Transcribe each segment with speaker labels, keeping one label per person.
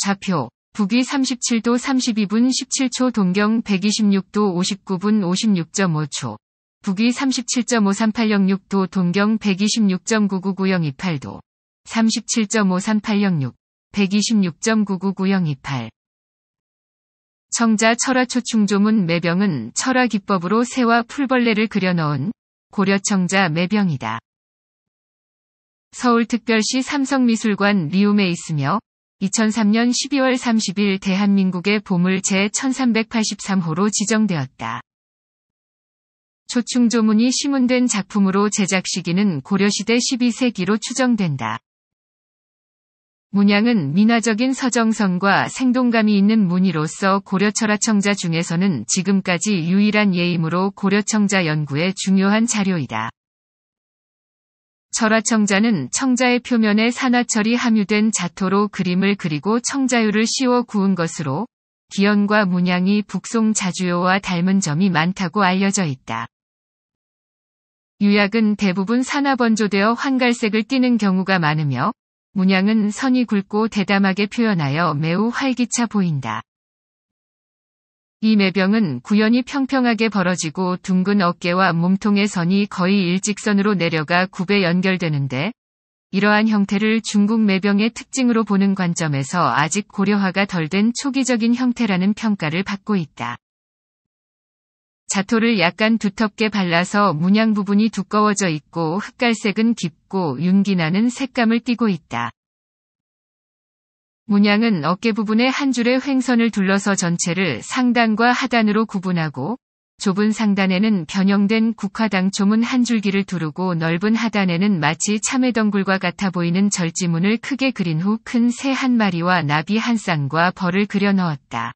Speaker 1: 좌표, 북위 37도 32분 17초 동경 126도 59분 56.5초, 북위 37.53806도 동경 1 2 6 9 9 9 0 2 8도 37.53806, 1 2 6 9 9 9 0 2 8 청자 철화 초충조문 매병은 철화 기법으로 새와 풀벌레를 그려 넣은 고려 청자 매병이다. 서울특별시 삼성미술관 리움에 있으며 2003년 12월 30일 대한민국의 보물 제1383호로 지정되었다. 초충조문이 시문된 작품으로 제작 시기는 고려시대 12세기로 추정된다. 문양은 민화적인 서정성과 생동감이 있는 문이로서 고려 철학청자 중에서는 지금까지 유일한 예이므로 고려 청자 연구의 중요한 자료이다. 절화청자는 청자의 표면에 산화철이 함유된 자토로 그림을 그리고 청자유를 씌워 구운 것으로 기연과 문양이 북송 자주요와 닮은 점이 많다고 알려져 있다. 유약은 대부분 산화번조되어 황갈색을 띠는 경우가 많으며 문양은 선이 굵고 대담하게 표현하여 매우 활기차 보인다. 이 매병은 구연이 평평하게 벌어지고 둥근 어깨와 몸통의 선이 거의 일직선으로 내려가 굽에 연결되는데 이러한 형태를 중국 매병의 특징으로 보는 관점에서 아직 고려화가 덜 된 초기적인 형태라는 평가를 받고 있다. 자토를 약간 두텁게 발라서 문양 부분이 두꺼워져 있고 흑갈색은 깊고 윤기나는 색감을 띠고 있다. 문양은 어깨 부분에 한 줄의 횡선을 둘러서 전체를 상단과 하단으로 구분하고 좁은 상단에는 변형된 국화당 초문한 줄기를 두르고 넓은 하단에는 마치 참외덩굴과 같아 보이는 절지문을 크게 그린 후 큰 새 한 마리와 나비 한 쌍과 벌을 그려 넣었다.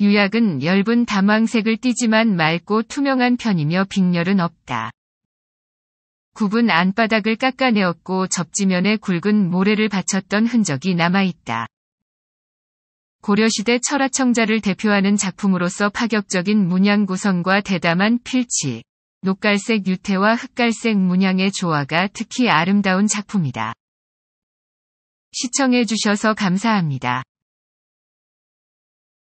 Speaker 1: 유약은 엷은 담황색을 띠지만 맑고 투명한 편이며 빈렬은 없다. 굽은 안바닥을 깎아내었고 접지면에 굵은 모래를 받쳤던 흔적이 남아있다. 고려시대 철화청자를 대표하는 작품으로서 파격적인 문양 구성과 대담한 필치, 녹갈색 유태와 흑갈색 문양의 조화가 특히 아름다운 작품이다. 시청해주셔서 감사합니다.